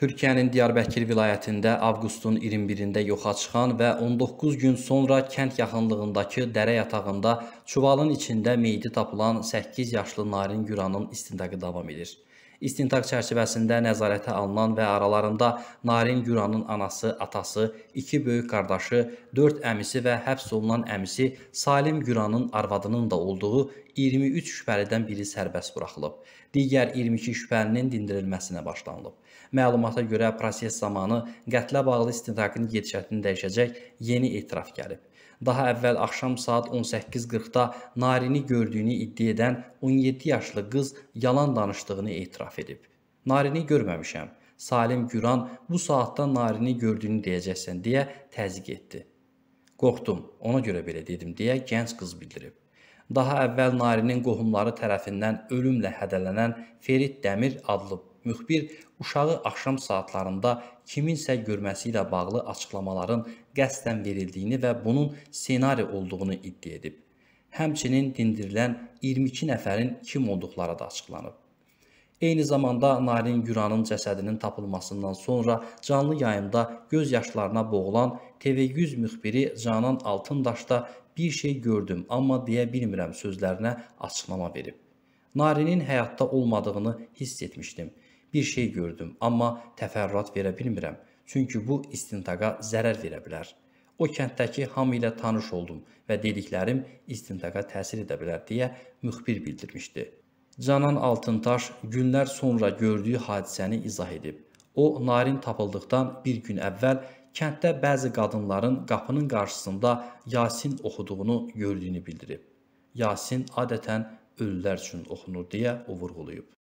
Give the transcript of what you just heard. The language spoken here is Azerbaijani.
Türkiyənin Diyarbəkir vilayətində avqustun 21-də yoxa çıxan və 19 gün sonra kənd yaxınlığındakı dərə yatağında çuvalın içində meyidi tapılan 8 yaşlı Narin Güranın istintakı davam edir. İstintaq çərçivəsində nəzarətə alınan və aralarında Narin Güranın anası, atası, iki böyük qardaşı, dörd əmisi və həbs olunan əmisi Salim Güranın arvadının da olduğu 23 şübhəlidən biri sərbəst buraxılıb. Digər 22 şübhəlinin dindirilməsinə başlanılıb. Məlumata görə proses zamanı qətlə bağlı istintaqın gedişətini dəyişəcək yeni etiraf gəlib daha əvvəl axşam saat 18:40-da Narini gördüyünü iddia edən 17 yaşlı qız yalan danışdığını etiraf edib. Narini görməmişəm. Salim Güran bu saatda Narini gördüyünü deyəcəksən deyə təzyiq etdi. Qorxdum, ona görə belə dedim deyə gənc qız bildirib. Daha əvvəl Narinin qohumları tərəfindən ölümlə hədələnən Ferit Dəmir adlı Müxbir uşağı axşam saatlarında kiminsə görməsi ilə bağlı açıqlamaların qəsdən verildiyini və bunun ssenari olduğunu iddia edib. Həmçinin dindirilən 22 nəfərin kim olduqları da açıqlanıb. Eyni zamanda Narin Güranın cəsədinin tapılmasından sonra canlı yayımda göz yaşlarına boğulan TV100 müxbiri Canan Altındaş da bir şey gördüm, amma deyə bilmirəm sözlərinə açıqlama verib. Narinin həyatda olmadığını hiss etmişdim. Bir şey gördüm, amma təfərrüat verə bilmirəm. Çünki bu istintaqa zərər verə bilər. O kənddəki hamı ilə tanış oldum və dediklərim istintaqa təsir edə bilər deyə müxbir bildirmişdi. Canan Altıntaş günlər sonra gördüyü hadisəni izah edib. O, narin tapıldıqdan bir gün əvvəl kənddə bəzi qadınların qapının qarşısında Yasin oxuduğunu gördüyünü bildirib. Yasin adətən ölülər üçün oxunur deyə o vurğulayıb.